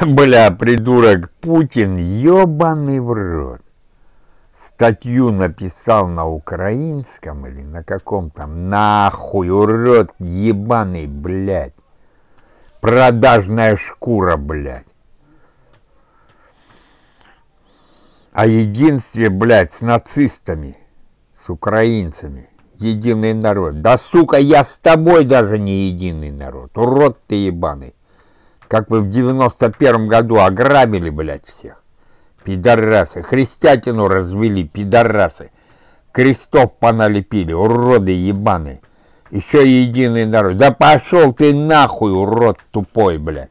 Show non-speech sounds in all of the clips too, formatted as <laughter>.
<laughs> Бля, придурок, Путин, ебаный в рот. Статью написал на украинском или на каком там, нахуй, урод, ебаный, блядь. Продажная шкура, блядь. О единстве, блядь, с нацистами, с украинцами. Единый народ. Да, сука, я с тобой даже не единый народ. Урод ты ебаный как вы в 91-м году ограбили, блядь, всех. Пидорасы, христятину развели, пидорасы. Крестов поналепили, уроды ебаные. Еще единый народ. Да пошел ты нахуй, урод тупой, блядь.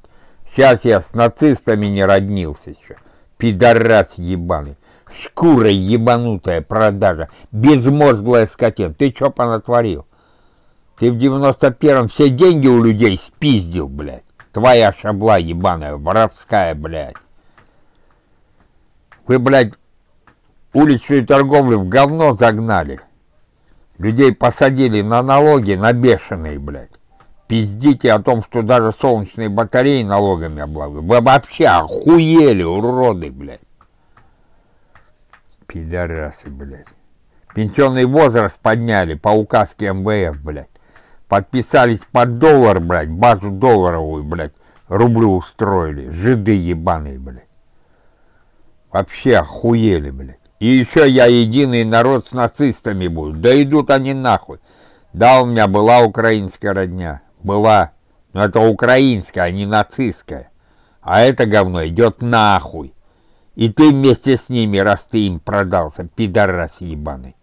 Сейчас я с нацистами не роднился еще. Пидорас ебаный. Шкура ебанутая продажа. Безмозглая скотина. Ты что понатворил? Ты в 91-м все деньги у людей спиздил, блядь. Твоя шабла ебаная, воровская, блядь. Вы, блядь, уличную торговлю в говно загнали. Людей посадили на налоги, на бешеные, блядь. Пиздите о том, что даже солнечные батареи налогами облагают. Вы вообще охуели, уроды, блядь. Пидорасы, блядь. Пенсионный возраст подняли по указке МВФ, блядь. Подписались под доллар, блядь, базу долларовую, блядь, рублю устроили, жиды ебаные, блядь. Вообще охуели, блядь. И еще я единый народ с нацистами буду. Да идут они нахуй. Да, у меня была украинская родня. Была. Но это украинская, а не нацистская. А это говно идет нахуй. И ты вместе с ними, раз ты им продался, пидорас ебаный.